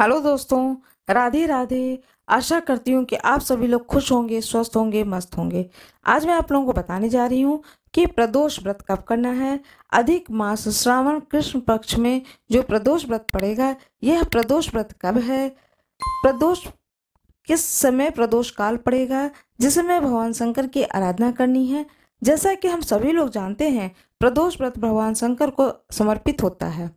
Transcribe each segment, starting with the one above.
hello दोस्तों राधे राधे आशा करती हूँ कि आप सभी लोग खुश होंगे स्वस्थ होंगे मस्त होंगे आज मैं आप लोगों को बताने जा रही हूँ कि प्रदोष व्रत कब करना है अधिक मास श्रावण कृष्ण पक्ष में जो प्रदोष व्रत पड़ेगा यह प्रदोष व्रत कब है प्रदोष किस समय प्रदोष काल पड़ेगा जिस समय भगवान शंकर की आराधना करनी है जैसा कि हम सभी लोग जानते हैं प्रदोष व्रत भगवान शंकर को समर्पित होता है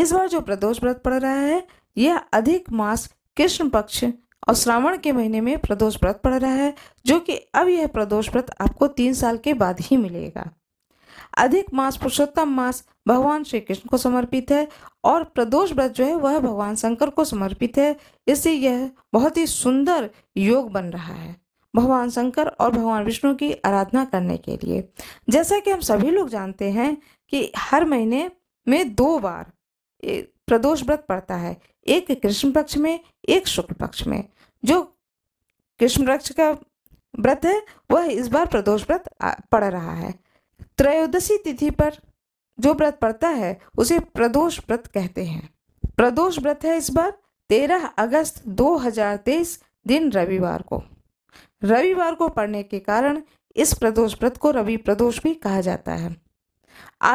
इस बार जो प्रदोष व्रत पड़ रहा है यह अधिक मास कृष्ण पक्ष और श्रावण के महीने में प्रदोष व्रत पड़ रहा है जो कि अब यह प्रदोष व्रत आपको तीन साल के बाद ही मिलेगा अधिक मास पुरुषोत्तम मास भगवान श्री कृष्ण को समर्पित है और प्रदोष व्रत जो है वह भगवान शंकर को समर्पित है इससे यह बहुत ही सुंदर योग बन रहा है भगवान शंकर और भगवान विष्णु की आराधना करने के लिए जैसा कि हम सभी लोग जानते हैं कि हर महीने में दो बार प्रदोष व्रत पड़ता है एक कृष्ण पक्ष में एक शुक्ल पक्ष में जो कृष्ण पक्ष का व्रत है वह इस बार प्रदोष व्रत पड़ रहा है त्रयोदशी तिथि पर जो व्रत पड़ता है उसे प्रदोष व्रत कहते हैं प्रदोष व्रत है इस बार तेरह अगस्त 2023 दिन रविवार को रविवार को पड़ने के कारण इस प्रदोष व्रत को रवि प्रदोष भी कहा जाता है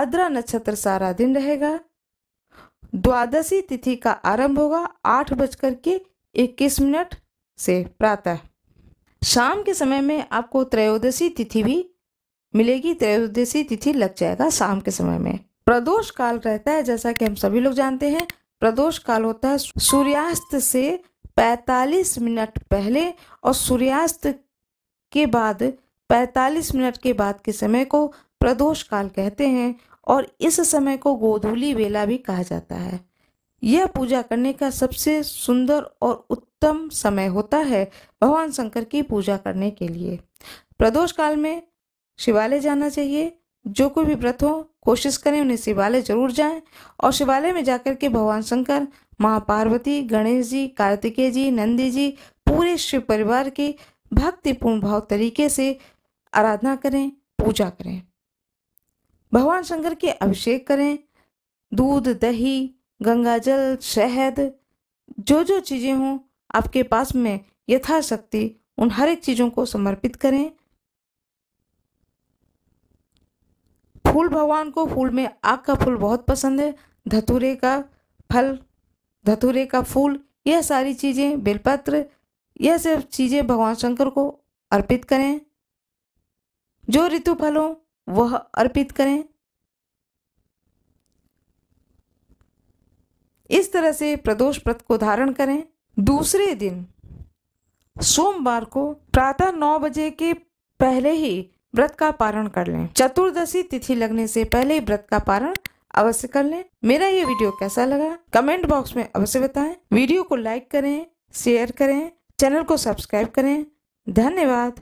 आद्रा नक्षत्र सारा दिन रहेगा द्वादशी तिथि का आरंभ होगा आठ बजकर के इक्कीस मिनट से प्रातः शाम के समय में आपको त्रयोदशी तिथि भी मिलेगी त्रयोदशी तिथि लग जाएगा शाम के समय में प्रदोष काल रहता है जैसा कि हम सभी लोग जानते हैं प्रदोष काल होता है सूर्यास्त से 45 मिनट पहले और सूर्यास्त के बाद 45 मिनट के बाद के समय को प्रदोष काल कहते हैं और इस समय को गोधूली वेला भी कहा जाता है यह पूजा करने का सबसे सुंदर और उत्तम समय होता है भगवान शंकर की पूजा करने के लिए प्रदोष काल में शिवालय जाना चाहिए जो कोई भी व्रत हो कोशिश करें उन्हें शिवालय जरूर जाएं और शिवालय में जाकर के भगवान शंकर माँ पार्वती गणेश जी कार्तिकेय जी नंदी जी पूरे शिव परिवार की भक्तिपूर्ण भाव तरीके से आराधना करें पूजा करें भगवान शंकर के अभिषेक करें दूध दही गंगा जल शहद जो जो चीज़ें हों आपके पास में यथाशक्ति उन हर एक चीज़ों को समर्पित करें फूल भगवान को फूल में आग का फूल बहुत पसंद है धतूरे का फल धतूरे का फूल यह सारी चीज़ें बेलपत्र यह सब चीज़ें भगवान शंकर को अर्पित करें जो ऋतु फलों वह अर्पित करें इस तरह से प्रदोष व्रत को धारण करें दूसरे दिन सोमवार को प्रातः नौ बजे के पहले ही व्रत का पारण कर लें चतुर्दशी तिथि लगने से पहले ही व्रत का पारण अवश्य कर लें मेरा ये वीडियो कैसा लगा कमेंट बॉक्स में अवश्य बताएं वीडियो को लाइक करें शेयर करें चैनल को सब्सक्राइब करें धन्यवाद